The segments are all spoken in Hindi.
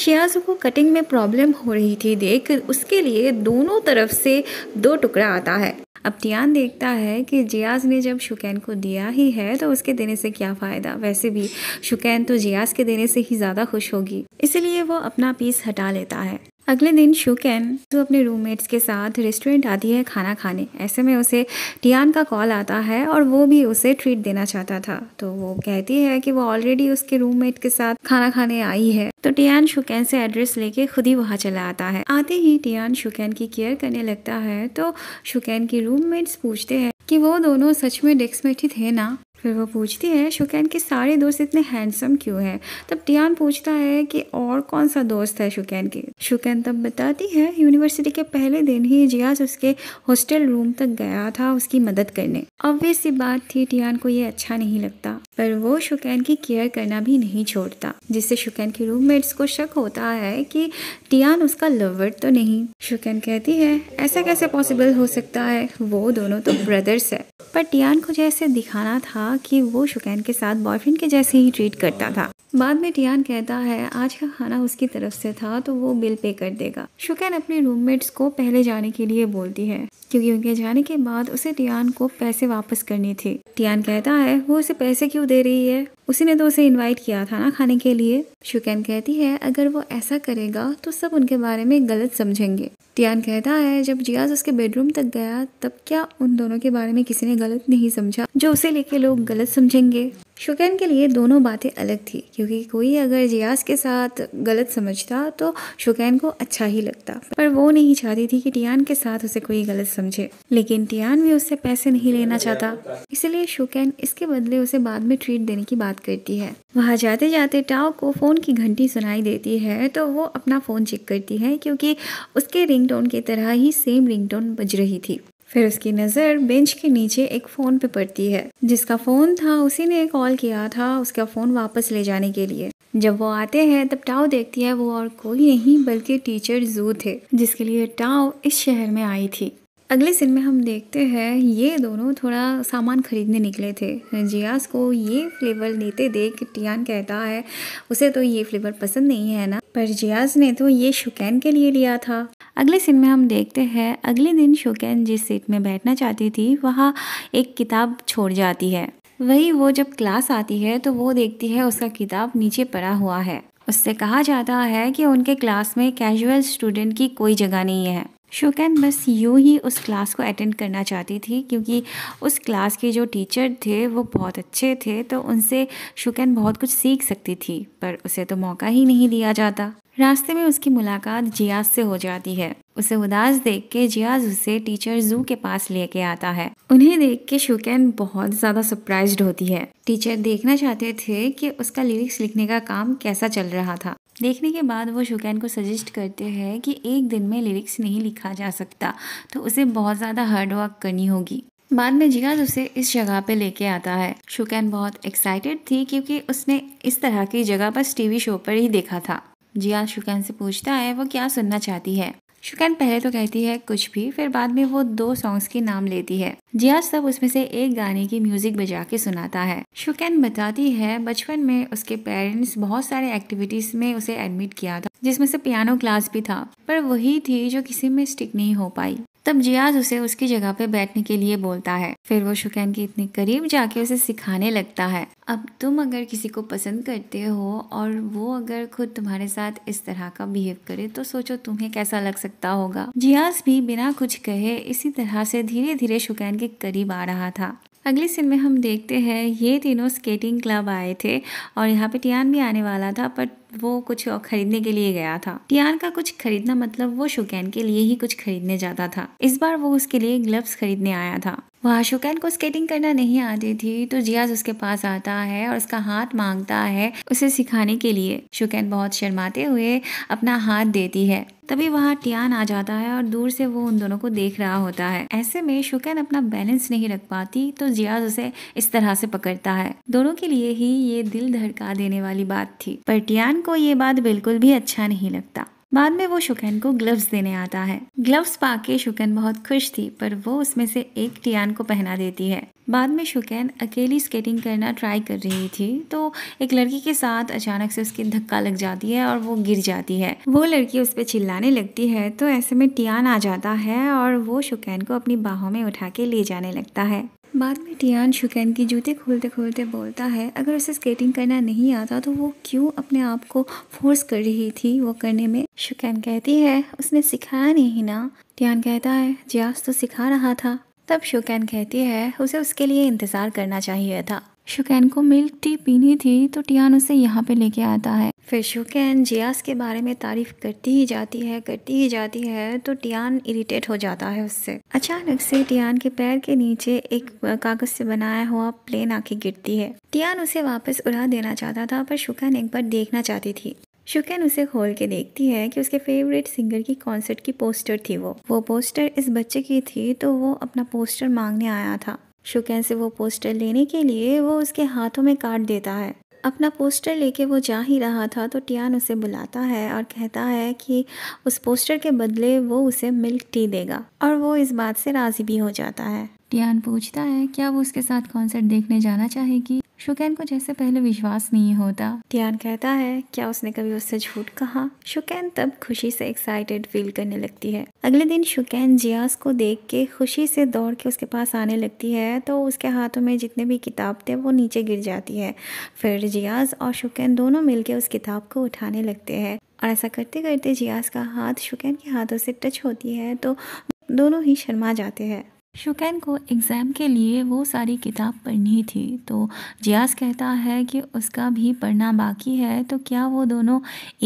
शियाज को कटिंग में प्रॉब्लम हो रही थी देख उसके लिए दोनों तरफ से दो टुकड़ा आता है अब टियान देखता है कि जियाज ने जब शुकैन को दिया ही है तो उसके देने से क्या फ़ायदा वैसे भी शुकैन तो जियाज के देने से ही ज़्यादा खुश होगी इसलिए वो अपना पीस हटा लेता है अगले दिन शुकैन जो अपने रूममेट्स के साथ रेस्टोरेंट आती है खाना खाने ऐसे में उसे टियान का कॉल आता है और वो भी उसे ट्रीट देना चाहता था तो वो कहती है कि वो ऑलरेडी उसके रूममेट के साथ खाना खाने आई है तो टियान शुकैन से एड्रेस लेके खुद ही वहाँ चला आता है आते ही टियान शुकैन की केयर करने लगता है तो शुकैन की रूममेट्स पूछते हैं कि वो दोनों सच में डेस्क में थे ना फिर वो पूछती है शुकैन के सारे दोस्त इतने हैंडसम क्यों हैं तब टियान पूछता है कि और कौन सा दोस्त है शुकैन के शुकैन तब बताती है यूनिवर्सिटी के पहले दिन ही जियाज उसके हॉस्टल रूम तक गया था उसकी मदद करने ऑब्वियस बात थी टियान को ये अच्छा नहीं लगता पर वो शुकैन की केयर करना भी नहीं छोड़ता जिससे शुकैन की रूममेट्स को शक होता है कि टियान उसका लवर तो नहीं शुकैन कहती है ऐसा कैसे पॉसिबल हो सकता है वो दोनों तो ब्रदर्स है पर टियान को जैसे दिखाना था था कि वो शुकैन के साथ बॉयफ्रेंड के जैसे ही ट्रीट करता था बाद में टियान कहता है आज का खाना उसकी तरफ से था तो वो बिल पे कर देगा शुकैन अपने रूममेट्स को पहले जाने के लिए बोलती है क्योंकि उनके जाने के बाद उसे टियान को पैसे वापस करने थे टियान कहता है वो उसे पैसे क्यों दे रही है उसी ने तो उसे इनवाइट किया था ना खाने के लिए शुकैन कहती है अगर वो ऐसा करेगा तो सब उनके बारे में गलत समझेंगे जियान कहता है जब जियाज उसके बेडरूम तक गया तब क्या उन दोनों के बारे में किसी ने गलत नहीं समझा जो उसे लेके लोग गलत समझेंगे शुकैन के लिए दोनों बातें अलग थी क्योंकि कोई अगर जियास के साथ गलत समझता तो शुकैन को अच्छा ही लगता पर वो नहीं चाहती थी कि टियान के साथ उसे कोई गलत समझे लेकिन टियान भी उससे पैसे नहीं लेना चाहता इसलिए शुकैन इसके बदले उसे बाद में ट्रीट देने की बात करती है वहाँ जाते जाते टाओ को फ़ोन की घंटी सुनाई देती है तो वो अपना फ़ोन चेक करती है क्योंकि उसके रिंग की तरह ही सेम रिंग बज रही थी फिर उसकी नज़र बेंच के नीचे एक फ़ोन पे पड़ती है जिसका फ़ोन था उसी ने कॉल किया था उसका फ़ोन वापस ले जाने के लिए जब वो आते हैं तब टाओ देखती है वो और कोई नहीं बल्कि टीचर जू थे जिसके लिए टाओ इस शहर में आई थी अगले सिन में हम देखते हैं ये दोनों थोड़ा सामान खरीदने निकले थे जियास को ये फ्लेवर देते देख टियान कहता है उसे तो ये फ्लेवर पसंद नहीं है ना पर जियास ने तो ये शुकैन के लिए लिया था अगले सीन में हम देखते हैं अगले दिन शोकैन जिस सीट में बैठना चाहती थी वहाँ एक किताब छोड़ जाती है वही वो जब क्लास आती है तो वो देखती है उसका किताब नीचे पड़ा हुआ है उससे कहा जाता है कि उनके क्लास में कैजुअल स्टूडेंट की कोई जगह नहीं है शोकैन बस यूँ ही उस क्लास को अटेंड करना चाहती थी क्योंकि उस क्लास के जो टीचर थे वो बहुत अच्छे थे तो उनसे शोकैन बहुत कुछ सीख सकती थी पर उसे तो मौका ही नहीं दिया जाता रास्ते में उसकी मुलाकात जियाज से हो जाती है उसे उदास देख के जियाज उसे टीचर जू के पास लेके आता है उन्हें देख के शुकैन बहुत ज्यादा सरप्राइज होती है टीचर देखना चाहते थे कि उसका लिरिक्स लिखने का काम कैसा चल रहा था देखने के बाद वो शुकैन को सजेस्ट करते हैं कि एक दिन में लिरिक्स नहीं लिखा जा सकता तो उसे बहुत ज़्यादा हार्ड वर्क करनी होगी बाद में जियाज उसे इस जगह पे लेके आता है शुकैन बहुत एक्साइटेड थी क्योंकि उसने इस तरह की जगह बस टीवी शो पर ही देखा था जिया हाँ, शुकैन से पूछता है वो क्या सुनना चाहती है शुकैन पहले तो कहती है कुछ भी फिर बाद में वो दो सॉन्ग्स के नाम लेती है जिया हाँ, सब उसमें से एक गाने की म्यूजिक बजा के सुनाता है शुकैन बताती है बचपन में उसके पेरेंट्स बहुत सारे एक्टिविटीज में उसे एडमिट किया था जिसमें से पियानो क्लास भी था पर वही थी जो किसी में स्टिक नहीं हो पाई तब जियाज उसे उसकी जगह पे बैठने के लिए बोलता है फिर वो शुकैन के इतने करीब जाके उसे सिखाने लगता है अब तुम अगर किसी को पसंद करते हो और वो अगर खुद तुम्हारे साथ इस तरह का बिहेव करे तो सोचो तुम्हें कैसा लग सकता होगा जियाज भी बिना कुछ कहे इसी तरह से धीरे धीरे शुकैन के करीब आ रहा था अगले सीन में हम देखते हैं ये तीनों स्केटिंग क्लब आए थे और यहाँ पे टियान भी आने वाला था बट वो कुछ खरीदने के लिए गया था टियान का कुछ खरीदना मतलब वो शुकैन के लिए ही कुछ खरीदने जाता था इस बार वो उसके लिए ग्लव्स खरीदने आया था वह आशुकैन को स्केटिंग करना नहीं आती थी तो जियाज उसके पास आता है और उसका हाथ मांगता है उसे सिखाने के लिए शुकैन बहुत शर्माते हुए अपना हाथ देती है तभी वहाँ टियान आ जाता है और दूर से वो उन दोनों को देख रहा होता है ऐसे में शुकैन अपना बैलेंस नहीं रख पाती तो जियाज उसे इस तरह से पकड़ता है दोनों के लिए ही ये दिल धड़का देने वाली बात थी पर टियान को ये बात बिल्कुल भी अच्छा नहीं लगता बाद में वो शुकन को ग्लव्स देने आता है ग्लव्स पाके शुकन बहुत खुश थी पर वो उसमें से एक टियान को पहना देती है बाद में शुकैन अकेली स्केटिंग करना ट्राई कर रही थी तो एक लड़की के साथ अचानक से उसकी धक्का लग जाती है और वो गिर जाती है वो लड़की उस पर चिल्लाने लगती है तो ऐसे में टियान आ जाता है और वो शुकैन को अपनी बाहों में उठा के ले जाने लगता है बाद में टियान शुकैन की जूते खोलते खोलते बोलता है अगर उसे स्केटिंग करना नहीं आता तो वो क्यों अपने आप को फोर्स कर रही थी वो करने में शुकैन कहती है उसने सिखाया नहीं ना टियान कहता है जियास तो सिखा रहा था तब शुकैन कहती है उसे उसके लिए इंतज़ार करना चाहिए था शुकैन को मिल्क टी पीनी थी तो टियान उसे यहाँ पे लेके आता है फिर शुकैन जियास के बारे में तारीफ़ करती ही जाती है करती ही जाती है तो टियान इरिटेट हो जाता है उससे अचानक से टियान के पैर के नीचे एक कागज़ से बनाया हुआ प्लेन आके गिरती है टियान उसे वापस उड़ा देना चाहता था पर शुकैन एक बार देखना चाहती थी शुकैन उसे खोल के देखती है कि उसके फेवरेट सिंगर की कॉन्सर्ट की पोस्टर थी वो वो पोस्टर इस बच्चे की थी तो वो अपना पोस्टर मांगने आया था शुकैन से वो पोस्टर लेने के लिए वो उसके हाथों में काट देता है अपना पोस्टर लेके वो जा ही रहा था तो टियान उसे बुलाता है और कहता है कि उस पोस्टर के बदले वो उसे मिल्क टी देगा और वो इस बात से राज़ी भी हो जाता है टियान पूछता है क्या वो उसके साथ कॉन्सर्ट देखने जाना चाहेगी शुकैन को जैसे पहले विश्वास नहीं होता टियान कहता है क्या उसने कभी उससे झूठ कहा शुकैन तब खुशी से एक्साइटेड फील करने लगती है अगले दिन शुकैन जियास को देख के खुशी से दौड़ के उसके पास आने लगती है तो उसके हाथों में जितने भी किताब थे वो नीचे गिर जाती है फिर जियास और शुकैन दोनों मिलके उस किताब को उठाने लगते हैं और ऐसा करते करते जियास का हाथ शुकैन के हाथों से टच होती है तो दोनों ही शर्मा जाते हैं शुकैन को एग्ज़ाम के लिए वो सारी किताब पढ़नी थी तो जियास कहता है कि उसका भी पढ़ना बाकी है तो क्या वो दोनों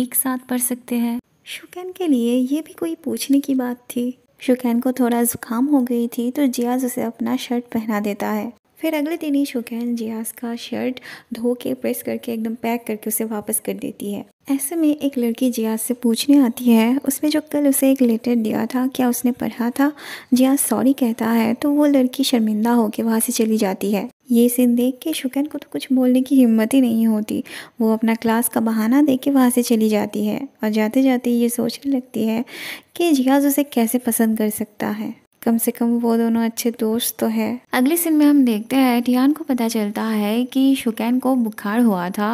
एक साथ पढ़ सकते हैं शुकैन के लिए ये भी कोई पूछने की बात थी शुकैन को थोड़ा ज़ुकाम हो गई थी तो जियाज उसे अपना शर्ट पहना देता है फिर अगले दिन ही शुकैन जियास का शर्ट धो के प्रेस करके एकदम पैक करके उसे वापस कर देती है ऐसे में एक लड़की जिया से पूछने आती है उसने जो कल उसे एक लेटर दिया था क्या उसने पढ़ा था जिया सॉरी कहता है तो वो लड़की शर्मिंदा होकर वहाँ से चली जाती है ये सीन देख के शुकन को तो कुछ बोलने की हिम्मत ही नहीं होती वो अपना क्लास का बहाना दे के वहाँ से चली जाती है और जाते जाते ये सोचने लगती है कि जियाज उसे कैसे पसंद कर सकता है कम से कम वो दोनों अच्छे दोस्त तो है अगले सीन में हम देखते हैं टियान को पता चलता है कि शुकैन को बुखार हुआ था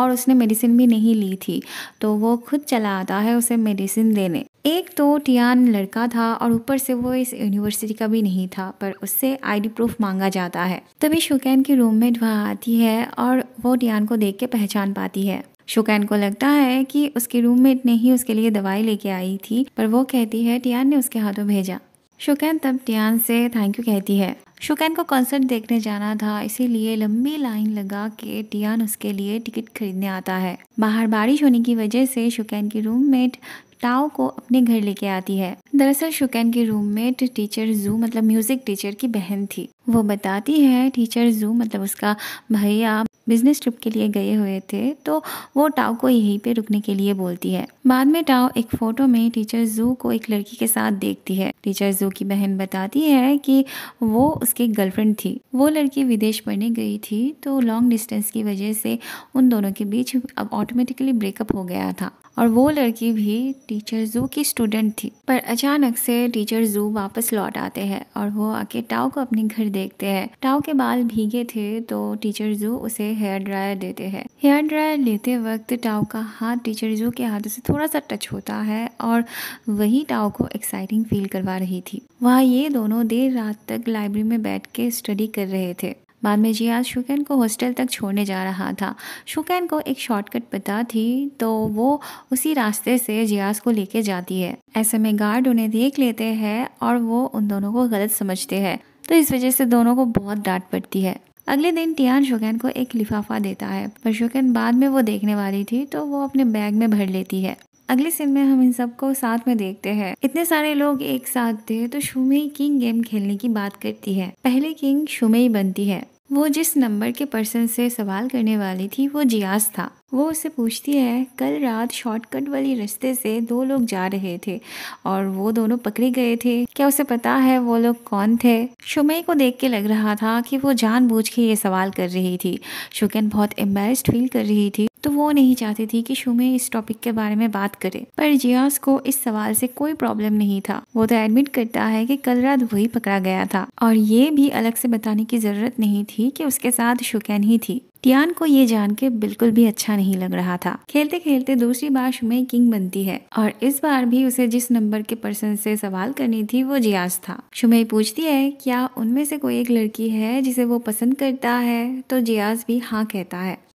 और उसने मेडिसिन भी नहीं ली थी तो वो खुद चला आता है उसे मेडिसिन देने एक तो टियान लड़का था और ऊपर से वो इस यूनिवर्सिटी का भी नहीं था पर उससे आईडी प्रूफ मांगा जाता है तभी शुकैन की रूममेट वहाँ आती है और वो टियान को देख के पहचान पाती है शुकैन को लगता है कि उसके रूममेट ने ही उसके लिए दवाई लेके आई थी पर वो कहती है टियान ने उसके हाथों भेजा शुकैन तब टियान से थैंक यू कहती है शुकैन को कॉन्सर्ट देखने जाना था इसीलिए लंबी लाइन लगा के टियान उसके लिए टिकट खरीदने आता है बाहर बारिश होने की वजह से शुकैन की रूममेट ताओ को अपने घर लेके आती है दरअसल शुकैन की रूममेट टीचर जू मतलब म्यूजिक टीचर की बहन थी वो बताती है टीचर जू मतलब उसका भैया बिजनेस ट्रिप के लिए गए हुए थे तो वो टाओ को यहीं पे रुकने के लिए बोलती है बाद में टाओ एक फोटो में टीचर जू को एक लड़की के साथ देखती है टीचर जू की बहन बताती है कि वो उसके गर्लफ्रेंड थी वो लड़की विदेश पढ़ने गई थी तो लॉन्ग डिस्टेंस की वजह से उन दोनों के बीच अब ऑटोमेटिकली ब्रेकअप हो गया था और वो लड़की भी टीचर जू की स्टूडेंट थी पर अचानक से टीचर जू वापस लौट आते हैं और वो आके टाओ को अपने घर देखते हैं टाओ के बाल भीगे थे तो टीचर जू उसे हेयर ड्रायर देते हैं हेयर ड्रायर लेते वक्त टाओ का हाथ टीचर जू के हाथों से थोड़ा सा टच होता है और वही टाओ को एक्साइटिंग फील करवा रही थी वहाँ ये दोनों देर रात तक लाइब्रेरी में बैठ के स्टडी कर रहे थे बाद में जियाज शुकैन को हॉस्टल तक छोड़ने जा रहा था शुकैन को एक शॉर्टकट पता थी तो वो उसी रास्ते से जियाज को लेके जाती है ऐसे में गार्ड उन्हें देख लेते हैं और वो उन दोनों को गलत समझते हैं तो इस वजह से दोनों को बहुत डांट पड़ती है अगले दिन टियान शुकैन को एक लिफाफा देता है पर शुकैन बाद में वो देखने वाली थी तो वो अपने बैग में भर लेती है अगले सीन में हम इन सबको साथ में देखते हैं इतने सारे लोग एक साथ थे तो शुमेई किंग गेम खेलने की बात करती है पहले किंग शुमेई बनती है वो जिस नंबर के पर्सन से सवाल करने वाली थी वो जियास था वो उससे पूछती है कल रात शॉर्टकट वाली रास्ते से दो लोग जा रहे थे और वो दोनों पकड़े गए थे क्या उसे पता है वो लोग कौन थे शुमई को देख के लग रहा था कि वो जानबूझ के ये सवाल कर रही थी शुकन बहुत एम्बेस्ड फील कर रही थी तो वो नहीं चाहती थी कि शुमे इस टॉपिक के बारे में बात करे पर जियास को इस सवाल से कोई प्रॉब्लम नहीं था वो तो एडमिट करता है कि कल रात वही पकड़ा गया था और ये भी अलग से बताने की जरूरत नहीं थी कि उसके साथ शुकैन ही थी टियान को ये जान के बिल्कुल भी अच्छा नहीं लग रहा था खेलते खेलते दूसरी बार शुमे किंग बनती है और इस बार भी उसे जिस नंबर के पर्सन से सवाल करनी थी वो जियास था शुमे पूछती है क्या उनमें से कोई एक लड़की है जिसे वो पसंद करता है तो जियास भी हाँ कहता है